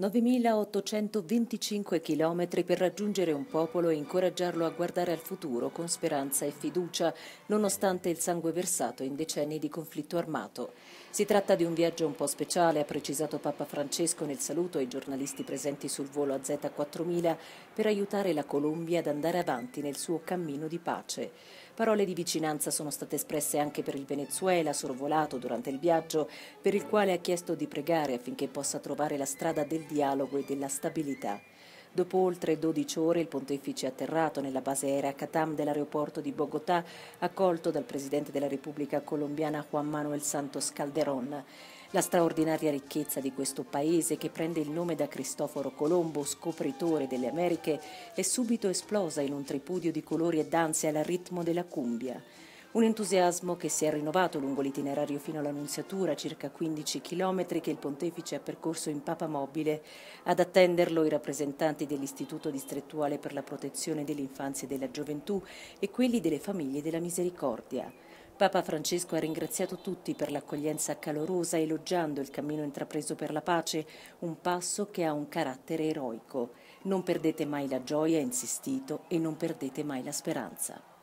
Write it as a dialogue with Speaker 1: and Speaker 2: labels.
Speaker 1: 9.825 chilometri per raggiungere un popolo e incoraggiarlo a guardare al futuro con speranza e fiducia, nonostante il sangue versato in decenni di conflitto armato. Si tratta di un viaggio un po' speciale, ha precisato Papa Francesco nel saluto ai giornalisti presenti sul volo AZ4000 per aiutare la Colombia ad andare avanti nel suo cammino di pace. Parole di vicinanza sono state espresse anche per il Venezuela, sorvolato durante il viaggio, per il quale ha chiesto di pregare affinché possa trovare la strada del del dialogo e della stabilità. Dopo oltre 12 ore il pontefice è atterrato nella base aerea Catam dell'aeroporto di Bogotà, accolto dal presidente della Repubblica colombiana Juan Manuel Santos Calderón. La straordinaria ricchezza di questo paese, che prende il nome da Cristoforo Colombo, scopritore delle Americhe, è subito esplosa in un tripudio di colori e danze al ritmo della cumbia. Un entusiasmo che si è rinnovato lungo l'itinerario fino all'Annunziatura, circa 15 chilometri che il pontefice ha percorso in papa mobile, ad attenderlo i rappresentanti dell'Istituto distrettuale per la protezione dell'infanzia e della gioventù e quelli delle famiglie della misericordia. Papa Francesco ha ringraziato tutti per l'accoglienza calorosa elogiando il cammino intrapreso per la pace, un passo che ha un carattere eroico. Non perdete mai la gioia, ha insistito, e non perdete mai la speranza.